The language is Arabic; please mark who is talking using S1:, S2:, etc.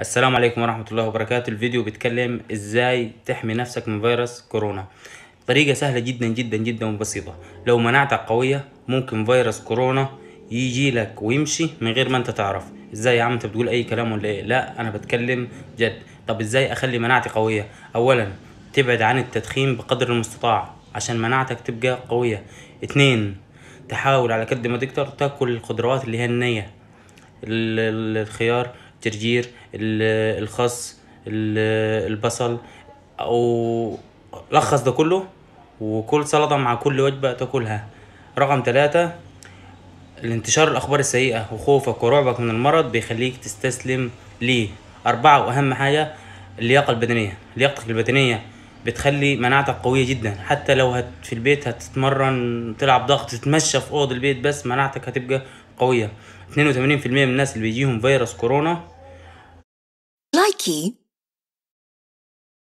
S1: السلام عليكم ورحمة الله وبركاته الفيديو بيتكلم ازاي تحمي نفسك من فيروس كورونا طريقة سهلة جدا جدا جدا وبسيطة لو مناعتك قوية ممكن فيروس كورونا يجي لك ويمشي من غير ما انت تعرف ازاي يا عم انت بتقول اي كلام ولا ايه لا انا بتكلم جد طب ازاي اخلي مناعتي قوية اولا تبعد عن التدخين بقدر المستطاع عشان مناعتك تبقى قوية اتنين تحاول على قد ما تقدر تاكل الخضروات اللي هي النية الخيار الترجير الخس البصل او لخص ده كله وكل سلطة مع كل وجبة تاكلها رقم ثلاثة الانتشار الأخبار السيئة وخوفك ورعبك من المرض بيخليك تستسلم ليه أربعة وأهم حاجة اللياقة البدنية لياقتك البدنية بتخلي مناعتك قوية جدا حتى لو هت في البيت هتتمرن تلعب ضغط تتمشى في أوض البيت بس مناعتك هتبقى قوية 82% من الناس اللي بيجيهم فيروس كورونا key